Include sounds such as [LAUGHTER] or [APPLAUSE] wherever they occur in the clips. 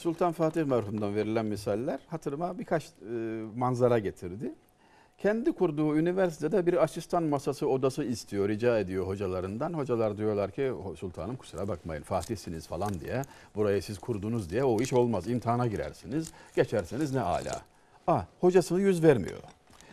Sultan Fatih merhumdan verilen misaller hatırıma birkaç e, manzara getirdi. Kendi kurduğu üniversitede bir asistan masası odası istiyor, rica ediyor hocalarından. Hocalar diyorlar ki sultanım kusura bakmayın Fatih'siniz falan diye, burayı siz kurdunuz diye o iş olmaz. İmtihana girersiniz, geçerseniz ne ala. Ah hocasını yüz vermiyor.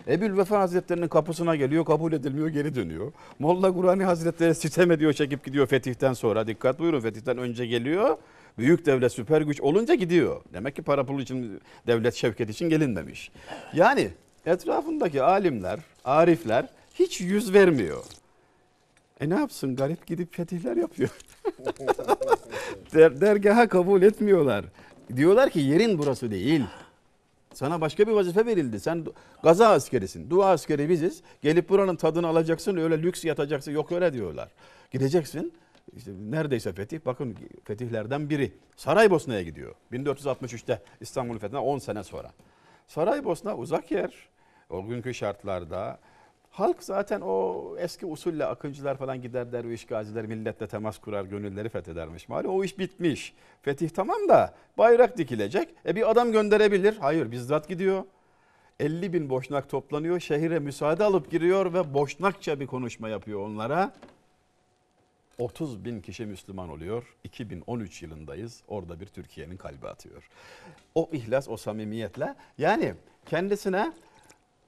Ebül Vefa Hazretlerinin kapısına geliyor, kabul edilmiyor, geri dönüyor. Molla Kurani Hazretleri sitem ediyor, çekip gidiyor fetihten sonra. Dikkat buyurun fetihten önce geliyor. Büyük devlet süper güç olunca gidiyor. Demek ki para pul için devlet şevket için gelinmemiş. Yani etrafındaki alimler, arifler hiç yüz vermiyor. E ne yapsın garip gidip fetihler yapıyor. [LAUGHS] Der, dergaha kabul etmiyorlar. Diyorlar ki yerin burası değil. Sana başka bir vazife verildi. Sen gaza askerisin. Dua askeri biziz. Gelip buranın tadını alacaksın. Öyle lüks yatacaksın. Yok öyle diyorlar. Gideceksin işte neredeyse fetih. Bakın fetihlerden biri. Saraybosna'ya gidiyor. 1463'te İstanbul'un fethine 10 sene sonra. Saraybosna uzak yer. O günkü şartlarda halk zaten o eski usulle akıncılar falan gider derviş gaziler milletle temas kurar gönülleri fethedermiş. Malum o iş bitmiş. Fetih tamam da bayrak dikilecek. E bir adam gönderebilir. Hayır bizzat gidiyor. 50 bin boşnak toplanıyor. Şehire müsaade alıp giriyor ve boşnakça bir konuşma yapıyor onlara. 30 bin kişi Müslüman oluyor. 2013 yılındayız. Orada bir Türkiye'nin kalbi atıyor. O ihlas, o samimiyetle yani kendisine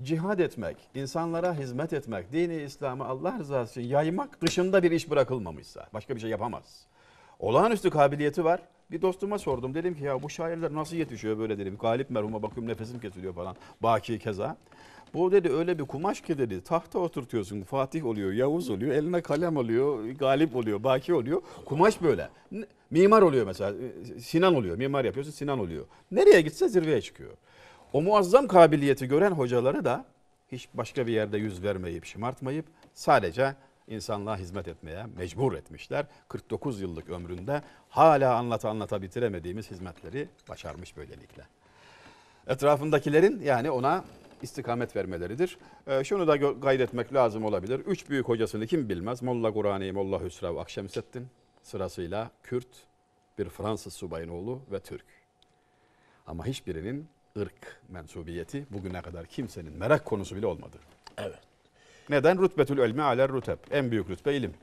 cihad etmek, insanlara hizmet etmek, dini İslam'ı Allah rızası için yaymak dışında bir iş bırakılmamışsa başka bir şey yapamaz. Olağanüstü kabiliyeti var. Bir dostuma sordum. Dedim ki ya bu şairler nasıl yetişiyor böyle dedim. Galip merhuma bakıyorum nefesim kesiliyor falan. Baki keza. Bu dedi öyle bir kumaş ki dedi tahta oturtuyorsun Fatih oluyor, Yavuz oluyor, eline kalem oluyor, Galip oluyor, Baki oluyor. Kumaş böyle. Mimar oluyor mesela Sinan oluyor. Mimar yapıyorsun Sinan oluyor. Nereye gitse zirveye çıkıyor. O muazzam kabiliyeti gören hocaları da hiç başka bir yerde yüz vermeyip şımartmayıp sadece insanlığa hizmet etmeye mecbur etmişler. 49 yıllık ömründe hala anlata anlata bitiremediğimiz hizmetleri başarmış böylelikle. Etrafındakilerin yani ona istikamet vermeleridir. E, şunu da gayretmek lazım olabilir. Üç büyük hocasını kim bilmez? Molla Kurani, Molla Hüsrav, Akşemseddin sırasıyla Kürt, bir Fransız subayın oğlu ve Türk. Ama hiçbirinin ırk mensubiyeti bugüne kadar kimsenin merak konusu bile olmadı. Evet. Neden? Rütbetül ilmi aler rutep. En büyük rütbe ilim.